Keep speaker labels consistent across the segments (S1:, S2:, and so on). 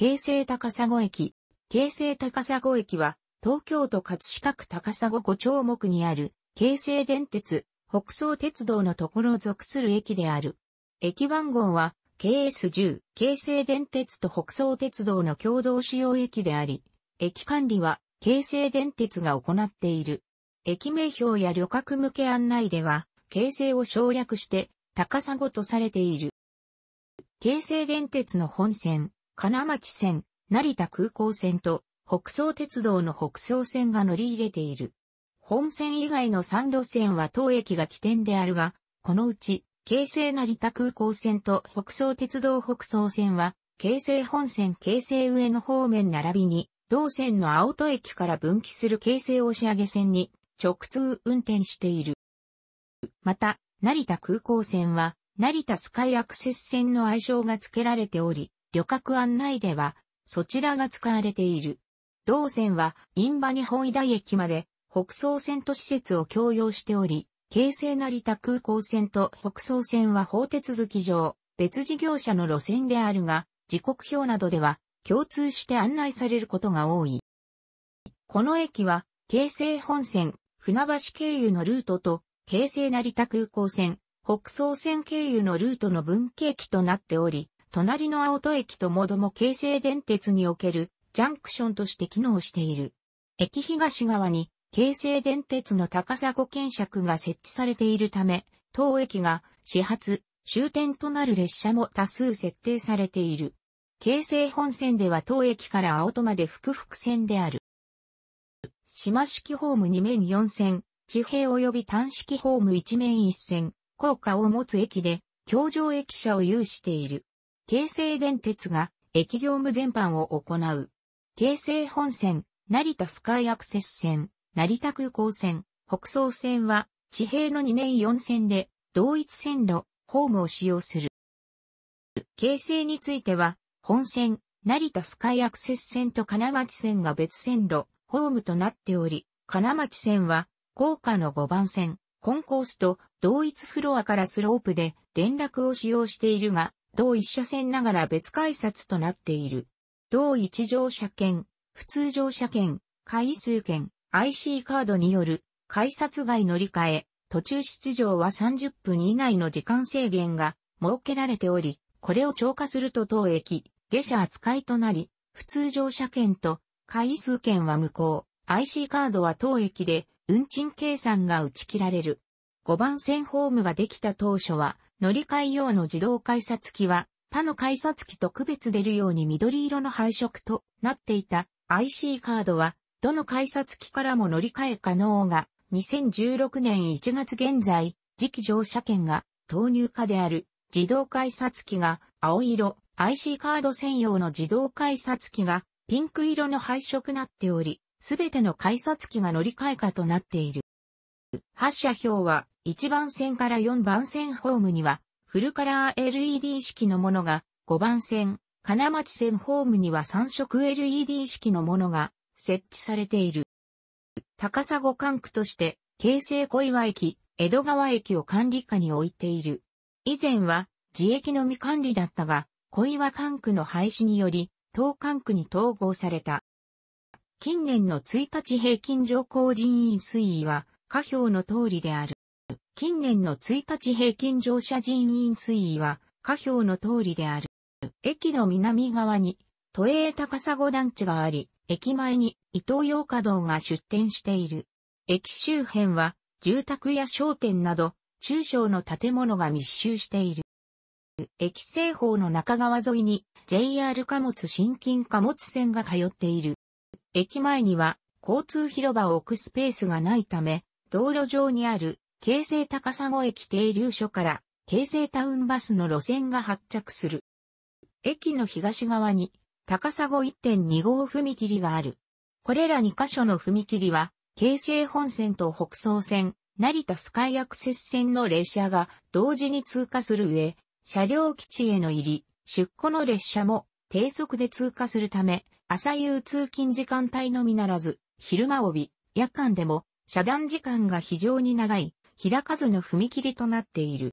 S1: 京成高砂駅。京成高砂駅は、東京都葛飾区高砂5丁目にある、京成電鉄、北総鉄道のところを属する駅である。駅番号は、KS10、京成電鉄と北総鉄道の共同使用駅であり、駅管理は、京成電鉄が行っている。駅名標や旅客向け案内では、京成を省略して、高砂とされている。京成電鉄の本線、金町線、成田空港線と北総鉄道の北総線が乗り入れている。本線以外の3路線は当駅が起点であるが、このうち、京成成田空港線と北総鉄道北総線は、京成本線京成上野方面並びに、同線の青戸駅から分岐する京成押上線に直通運転している。また、成田空港線は、成田スカイアクセス線の愛称が付けられており、旅客案内では、そちらが使われている。同線は、インバニホイダ駅まで、北総線と施設を共用しており、京成成田空港線と北総線は法手続き上、別事業者の路線であるが、時刻表などでは、共通して案内されることが多い。この駅は、京成本線、船橋経由のルートと、京成成田空港線、北総線経由のルートの分岐駅となっており、隣の青戸駅ともども京成電鉄におけるジャンクションとして機能している。駅東側に京成電鉄の高砂検尺が設置されているため、当駅が始発、終点となる列車も多数設定されている。京成本線では当駅から青戸まで複々線である。島式ホーム2面4線、地平及び単式ホーム1面1線、高架を持つ駅で、京上駅舎を有している。京成電鉄が駅業務全般を行う。京成本線、成田スカイアクセス線、成田空港線、北総線は地平の2面4線で同一線路、ホームを使用する。京成については、本線、成田スカイアクセス線と金町線が別線路、ホームとなっており、金町線は、高架の5番線、コンコースと同一フロアからスロープで連絡を使用しているが、同一車線ながら別改札となっている。同一乗車券、普通乗車券、回数券、IC カードによる改札外乗り換え、途中出場は30分以内の時間制限が設けられており、これを超過すると当駅、下車扱いとなり、普通乗車券と回数券は無効、IC カードは当駅で運賃計算が打ち切られる。5番線ホームができた当初は、乗り換え用の自動改札機は、他の改札機と区別出るように緑色の配色となっていた IC カードは、どの改札機からも乗り換え可能が、2016年1月現在、次期乗車券が投入下である自動改札機が青色、IC カード専用の自動改札機がピンク色の配色なっており、すべての改札機が乗り換え可となっている。発車表は1番線から4番線ホームには、フルカラー LED 式のものが、5番線、金町線ホームには3色 LED 式のものが設置されている。高砂管区として、京成小岩駅、江戸川駅を管理下に置いている。以前は、自駅のみ管理だったが、小岩管区の廃止により、東管区に統合された。近年の1日平均乗降人員推移は、下表の通りである。近年の1日平均乗車人員推移は、下表の通りである。駅の南側に、都営高砂団地があり、駅前に伊東洋華堂が出店している。駅周辺は、住宅や商店など、中小の建物が密集している。駅西方の中川沿いに JR 貨物新近貨物線が通っている。駅前には交通広場を置くスペースがないため、道路上にある京成高砂駅停留所から京成タウンバスの路線が発着する。駅の東側に高砂1.2号踏切がある。これら2カ所の踏切は、京成本線と北総線、成田スカイアクセス線の列車が同時に通過する上、車両基地への入り、出庫の列車も低速で通過するため、朝夕通勤時間帯のみならず、昼間帯、夜間でも遮断時間が非常に長い開かずの踏切となっている。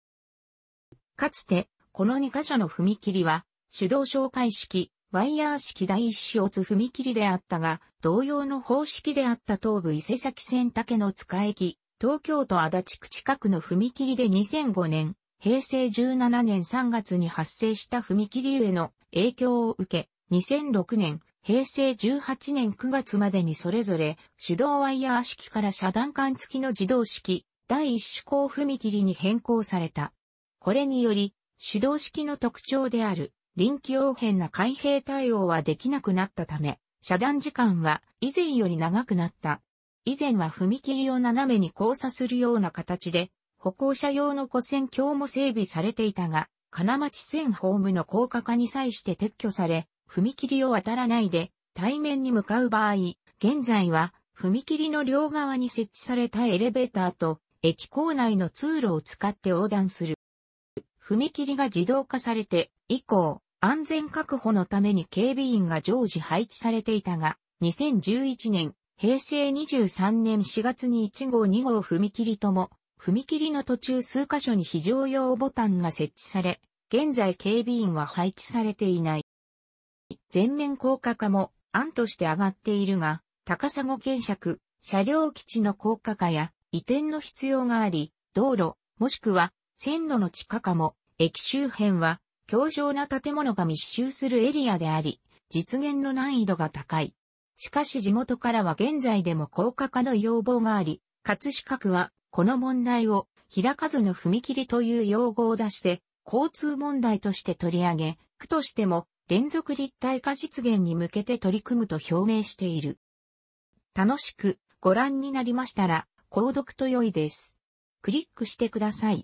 S1: かつて、この2カ所の踏切は、手動紹介式、ワイヤー式第一をつ踏切であったが、同様の方式であった東武伊勢崎線竹の塚駅、東京都足立区近くの踏切で2005年、平成17年3月に発生した踏切への影響を受け、2006年、平成18年9月までにそれぞれ手動ワイヤー式から遮断管付きの自動式、第一種項踏切に変更された。これにより、手動式の特徴である臨機応変な開閉対応はできなくなったため、遮断時間は以前より長くなった。以前は踏切を斜めに交差するような形で、歩行者用の古線橋も整備されていたが、金町線ホームの高架化に際して撤去され、踏切を渡らないで対面に向かう場合、現在は踏切の両側に設置されたエレベーターと駅構内の通路を使って横断する。踏切が自動化されて以降、安全確保のために警備員が常時配置されていたが、2011年、平成23年4月に1号2号踏切とも、踏切の途中数箇所に非常用ボタンが設置され、現在警備員は配置されていない。全面高架化も案として上がっているが、高砂検釈、車両基地の高架化や移転の必要があり、道路、もしくは線路の地下化も、駅周辺は強情な建物が密集するエリアであり、実現の難易度が高い。しかし地元からは現在でも高架化の要望があり、葛飾区はこの問題を開かずの踏切という用語を出して、交通問題として取り上げ、区としても連続立体化実現に向けて取り組むと表明している。楽しくご覧になりましたら、購読と良いです。クリックしてください。